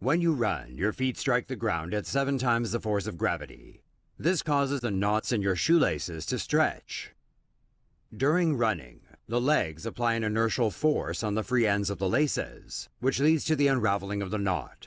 When you run, your feet strike the ground at seven times the force of gravity. This causes the knots in your shoelaces to stretch. During running, the legs apply an inertial force on the free ends of the laces, which leads to the unraveling of the knot.